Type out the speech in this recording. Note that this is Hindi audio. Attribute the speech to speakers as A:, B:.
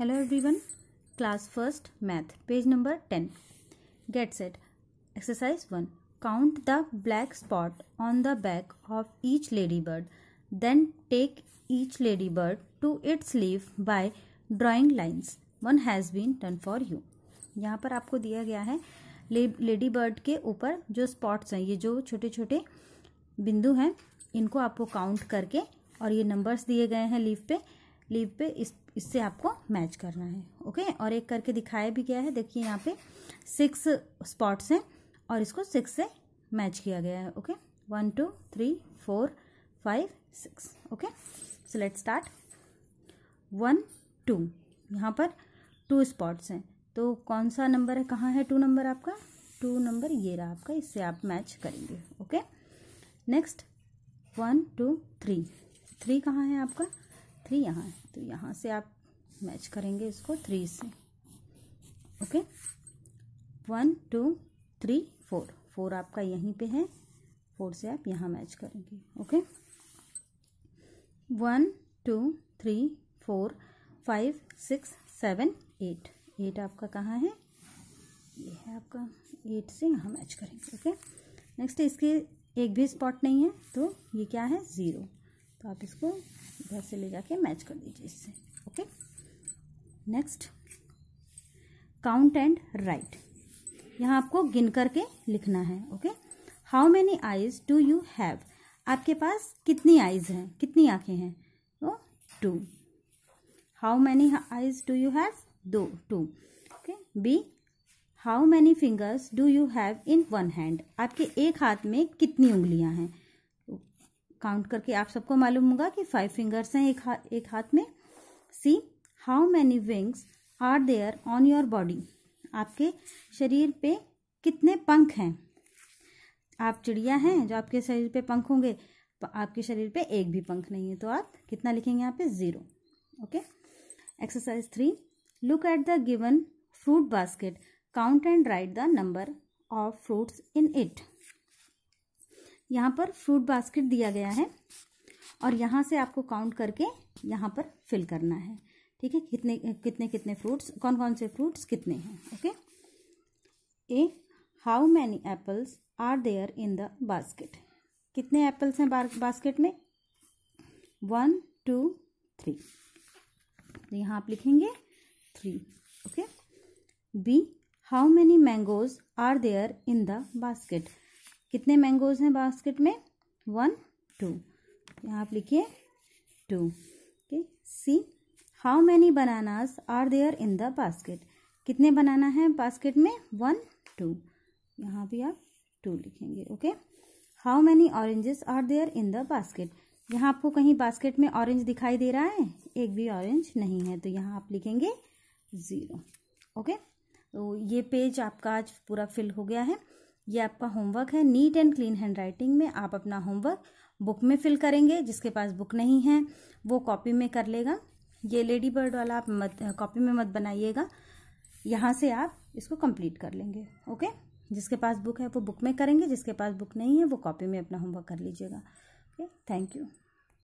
A: hello everyone class first math page number ten get set exercise one count the black spot on the back of each lady bird then take each lady bird to its leave by drawing lines one has been done for you यहाँ पर आपको दिया गया है लेडी बर्ड के ऊपर जो स्पॉट्स हैं ये जो छोटे छोटे बिंदु हैं इनको आपको काउंट करके और ये नंबर्स दिए गए हैं लीव पे लीव पे इस इससे आपको मैच करना है ओके और एक करके दिखाया भी गया है देखिए यहाँ पे सिक्स स्पॉट्स हैं और इसको सिक्स से मैच किया गया है okay one two three four five six okay so let start one two यहाँ पर टू स्पॉट्स हैं तो कौन सा नंबर है कहाँ है टू नंबर आपका टू नंबर ये रहा आपका इससे आप मैच करेंगे okay next one two three three कहाँ है आपका थ्री यहाँ है तो यहाँ से आप मैच करेंगे इसको थ्री से okay one two three four four आपका यहीं पे है फोर से आप यहाँ मैच करेंगे okay one two three four five six seven eight eight आपका कहाँ है ये है आपका एट से यहाँ मैच करेंगे ओके नेक्स्ट इसके एक भी स्पॉट नहीं है तो ये क्या है ज़ीरो तो आप इसको घर से ले जाके मैच कर दीजिए इससे okay next count and write यहाँ आपको गिन करके लिखना है okay how many eyes do you have आपके पास कितनी आईज हैं कितनी आँखें हैं तो two how many eyes do you have दो two okay B how many fingers do you have in one hand आपके एक हाथ में कितनी उंगलियां हैं काउंट करके आप सबको मालूम होगा कि फाइव फिंगर्स हैं एक, हाथ एक हाथ में C how many wings are there on your body आपके शरीर पे कितने पंख हैं आप चिड़िया हैं जो आपके शरीर पे पंख होंगे आपके शरीर पे एक भी पंख नहीं है तो आप कितना लिखेंगे यहाँ पे zero okay exercise three look at the given fruit basket count and write the number of fruits in it यहाँ पर फ्रूट बास्केट दिया गया है और यहाँ से आपको काउंट करके यहाँ पर फिल करना है ठीक है कितने कितने कितने फ्रूट्स कौन कौन से फ्रूट्स कितने हैं okay A how many apples are there in the basket कितने एप्पल्स हैं बास्केट में वन टू थ्री तो यहाँ आप लिखेंगे three okay B how many mangoes are there in the basket कितने मैंगोज हैं बास्केट में वन टू यहाँ आप लिखिए two okay C how many bananas are there in the basket कितने बनाना है बास्केट में वन टू यहाँ भी आप टू लिखेंगे okay how many oranges are there in the basket यहाँ आपको कहीं बास्केट में ऑरेंज दिखाई दे रहा है एक भी ऑरेंज नहीं है तो यहाँ आप लिखेंगे ज़ीरो ओके तो ये पेज आपका आज पूरा फिल हो गया है ये आपका होमवर्क है neat and clean handwriting में आप अपना होमवर्क बुक में फिल करेंगे जिसके पास बुक नहीं है वो कॉपी में कर लेगा ये लेडी बर्ड वाला आप मत कॉपी में मत बनाइएगा यहाँ से आप इसको कंप्लीट कर लेंगे ओके जिसके पास बुक है वो बुक में करेंगे जिसके पास बुक नहीं है वो कॉपी में अपना होमवर्क कर लीजिएगा ओके थैंक यू